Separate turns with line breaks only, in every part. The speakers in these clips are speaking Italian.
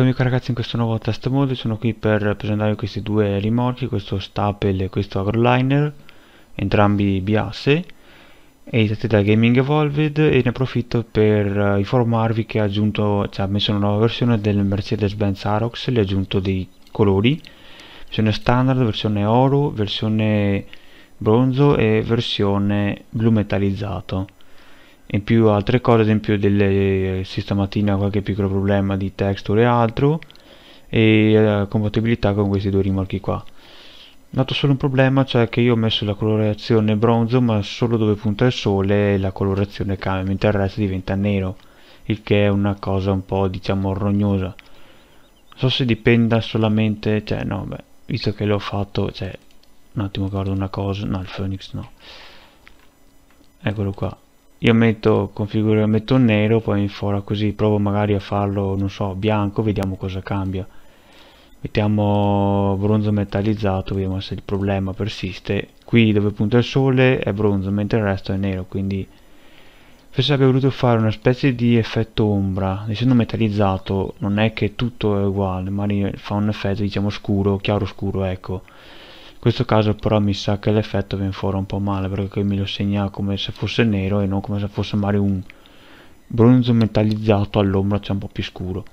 Eccomi qui ragazzi in questo nuovo test mode, sono qui per presentarvi questi due rimorchi, questo Stapel e questo Agroliner, entrambi biasse, editati da Gaming Evolved e ne approfitto per eh, informarvi che ha aggiunto, cioè ha messo una nuova versione del Mercedes-Benz Arox, le ha aggiunto dei colori, versione standard, versione oro, versione bronzo e versione blu metallizzato in più altre cose, ad esempio delle, se eh, stamattina qualche piccolo problema di texture e altro e eh, compatibilità con questi due rimorchi qua. Noto solo un problema, cioè che io ho messo la colorazione bronzo ma solo dove punta il sole la colorazione cambia, mentre il resto diventa nero, il che è una cosa un po' diciamo rognosa. Non so se dipenda solamente, cioè no, beh, visto che l'ho fatto, cioè, un attimo guardo una cosa, no il Phoenix no. Eccolo qua, io metto configuro metto nero poi in fora così provo magari a farlo non so bianco vediamo cosa cambia mettiamo bronzo metallizzato vediamo se il problema persiste qui dove punta il sole è bronzo mentre il resto è nero quindi forse abbia voluto fare una specie di effetto ombra essendo metallizzato non è che tutto è uguale ma fa un effetto diciamo scuro chiaro scuro ecco in questo caso però mi sa che l'effetto viene fuori un po' male perché me lo segna come se fosse nero e non come se fosse magari un bronzo metallizzato all'ombra cioè un po' più scuro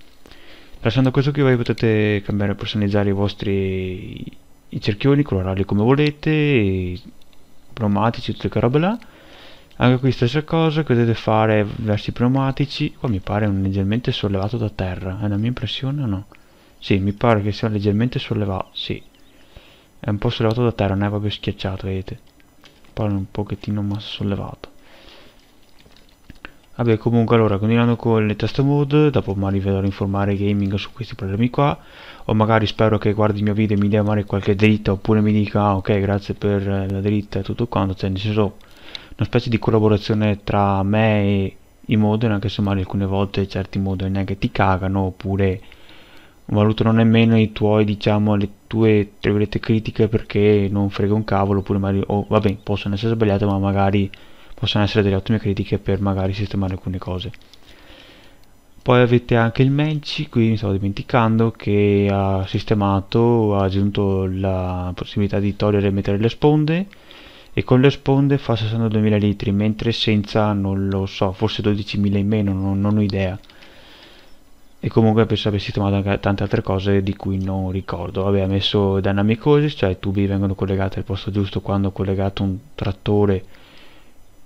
lasciando questo qui voi potete cambiare e personalizzare i vostri i cerchioni colorarli come volete pneumatici tutte quelle robe là anche qui stessa cosa potete fare versi pneumatici qua mi pare un leggermente sollevato da terra è la mia impressione o no? Sì, mi pare che sia leggermente sollevato sì è un po' sollevato da terra, non è proprio schiacciato, vedete. Poi un pochettino ma sollevato. Vabbè, comunque allora, continuando con le test mood, dopo magari vedrò informare gaming su questi problemi qua, o magari spero che guardi il mio video e mi dia magari qualche dritta, oppure mi dica, ah, ok, grazie per la dritta e tutto quanto, cioè nel senso, una specie di collaborazione tra me e i modern, anche se magari alcune volte certi modern neanche ti cagano, oppure valutano nemmeno i tuoi, diciamo, le tue, tra virgolette, critiche perché non frega un cavolo, oppure magari, oh, vabbè, possono essere sbagliate, ma magari possono essere delle ottime critiche per magari sistemare alcune cose. Poi avete anche il Menci, qui mi stavo dimenticando, che ha sistemato, ha aggiunto la possibilità di togliere e mettere le sponde, e con le sponde fa 62.000 litri, mentre senza non lo so, forse 12.000 in meno, non, non ho idea e comunque penso abbia sistemato anche tante altre cose di cui non ricordo. Vabbè, ha messo dynamicosis, cioè i tubi vengono collegati al posto giusto quando ho collegato un trattore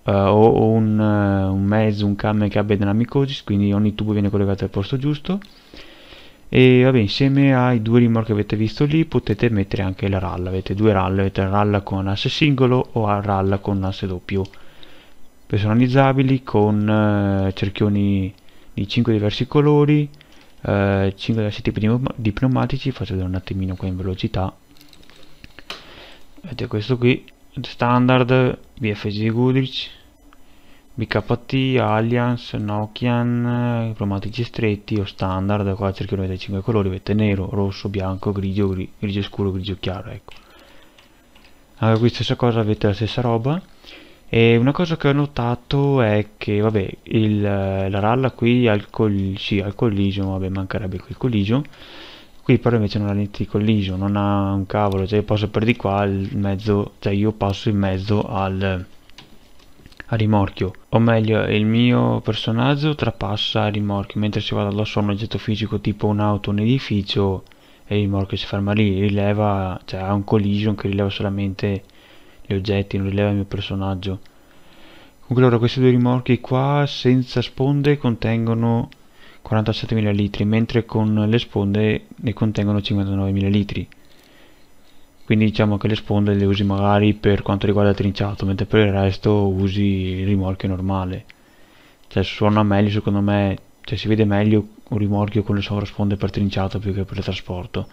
uh, o un, uh, un, mezzo, un camion che abbia dynamicosis, quindi ogni tubo viene collegato al posto giusto. E vabbè, insieme ai due rimorchi che avete visto lì potete mettere anche la RAL. avete due RAL, avete la ralla con asse singolo o la ralla con asse doppio personalizzabili con uh, cerchioni di 5 diversi colori 5 eh, diversi tipi di, pneumatici faccio vedere un attimino qua in velocità vedete questo qui standard BFG Goodrich BKT, Alliance, Nokian, pneumatici stretti o standard, qua cerchiamo di vedere 5 colori, vedete nero, rosso, bianco, grigio, grigio, grigio scuro, grigio chiaro, ecco. Anche qui stessa cosa, avete la stessa roba. E una cosa che ho notato è che, vabbè, il, la ralla qui al, col, sì, al collision, vabbè, mancherebbe qui il collision, qui però invece non ha niente di collision, non ha un cavolo, cioè io passo per di qua il mezzo, cioè io passo in mezzo al, al rimorchio, o meglio il mio personaggio trapassa il rimorchio, mentre se vado addosso a un oggetto fisico tipo un'auto, un edificio, e il rimorchio si ferma lì, rileva, cioè ha un collision che rileva solamente gli oggetti, non rileva il mio personaggio. Comunque allora questi due rimorchi qua senza sponde contengono 47.000 litri, mentre con le sponde ne contengono 59.000 litri. Quindi diciamo che le sponde le usi magari per quanto riguarda il trinciato, mentre per il resto usi il rimorchio normale. Cioè suona meglio secondo me, cioè si vede meglio un rimorchio con le sovrasponde per trinciato più che per il trasporto.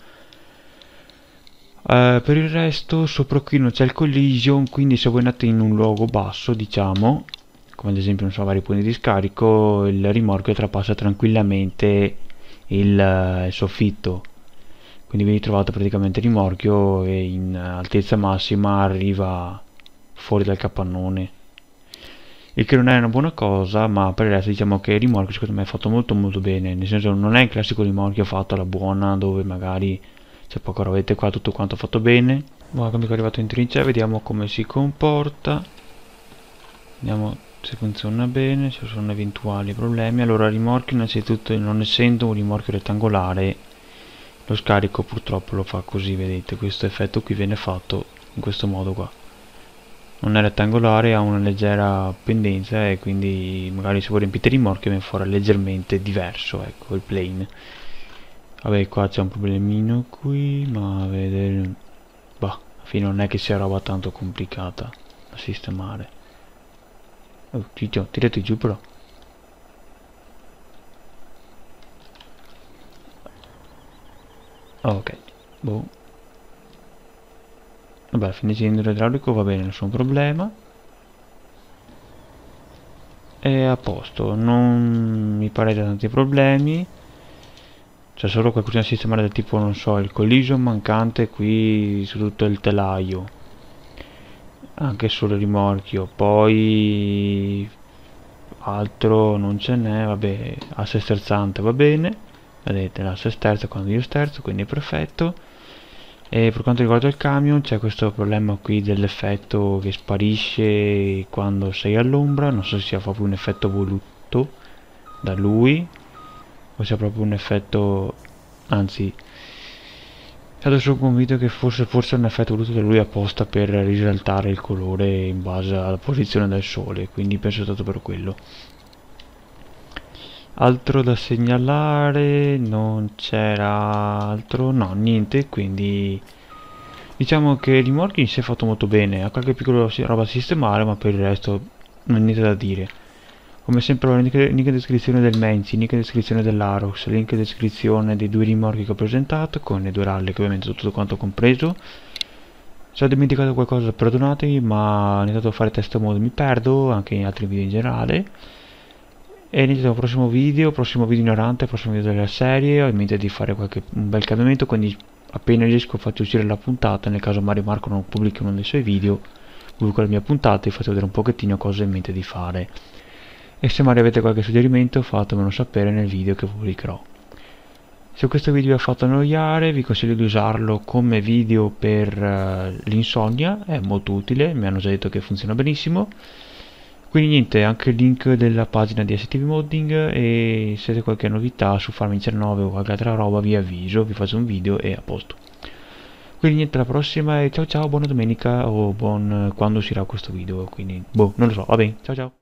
Eh, per il resto sopra qui non c'è il collision quindi se voi andate in un luogo basso diciamo come ad esempio non so vari punti di scarico il rimorchio trapassa tranquillamente il, eh, il soffitto quindi vi trovate praticamente il rimorchio e in altezza massima arriva fuori dal capannone il che non è una buona cosa ma per il resto diciamo che il rimorchio secondo me è fatto molto molto bene nel senso non è il classico rimorchio fatto alla buona dove magari c'è poco roba vedete qua tutto quanto fatto bene buon eccomi è arrivato in trincea vediamo come si comporta vediamo se funziona bene se sono eventuali problemi allora rimorchio innanzitutto non essendo un rimorchio rettangolare lo scarico purtroppo lo fa così vedete questo effetto qui viene fatto in questo modo qua non è rettangolare ha una leggera pendenza e eh, quindi magari se voi riempite rimorchio viene fuori leggermente diverso ecco il plane Vabbè qua c'è un problemino qui, ma a vedere... Bah, fino non è che sia roba tanto complicata da sistemare. Oh, Tito, tirati giù però. Ok, boh. Vabbè, finisce idraulico va bene, nessun problema. È a posto, non mi pare da tanti problemi c'è solo qualcosa da sistemare del tipo non so il collision mancante qui su tutto il telaio anche sul rimorchio poi altro non ce n'è vabbè asse sterzante va bene vedete l'asse sterzo quando io sterzo quindi è perfetto e per quanto riguarda il camion c'è questo problema qui dell'effetto che sparisce quando sei all'ombra non so se sia proprio un effetto voluto da lui o sia proprio un effetto anzi stato solo convinto che forse, fosse un effetto voluto da lui apposta per risaltare il colore in base alla posizione del sole, quindi penso è stato per quello. Altro da segnalare, non c'era altro, no, niente, quindi diciamo che rimorchi si è fatto molto bene, ha qualche piccola roba da sistemare, ma per il resto non niente da dire come sempre ho link, link in descrizione del Menzi, link in descrizione dell'Arox, link in descrizione dei due rimorchi che ho presentato con le due ralle che ovviamente tutto quanto compreso se ho dimenticato qualcosa perdonatemi ma ho iniziato a fare testa modo mi perdo anche in altri video in generale e iniziamo il prossimo video, prossimo video ignorante, prossimo video della serie ho in mente di fare qualche, un bel cambiamento quindi appena riesco faccio uscire la puntata nel caso Mario Marco non pubblichi uno dei suoi video pubblico la mia puntata e vi faccio vedere un pochettino cosa ho in mente di fare e se magari avete qualche suggerimento fatemelo sapere nel video che pubblicherò. Se questo video vi ha fatto annoiare vi consiglio di usarlo come video per uh, l'insonnia, è molto utile, mi hanno già detto che funziona benissimo. Quindi niente, anche il link della pagina di STV Modding e se avete qualche novità su Farmicer 19 o qualche altra roba vi avviso, vi faccio un video e a posto. Quindi niente, alla prossima e ciao ciao, buona domenica o buon eh, quando uscirà questo video, quindi boh, non lo so, va bene, ciao ciao.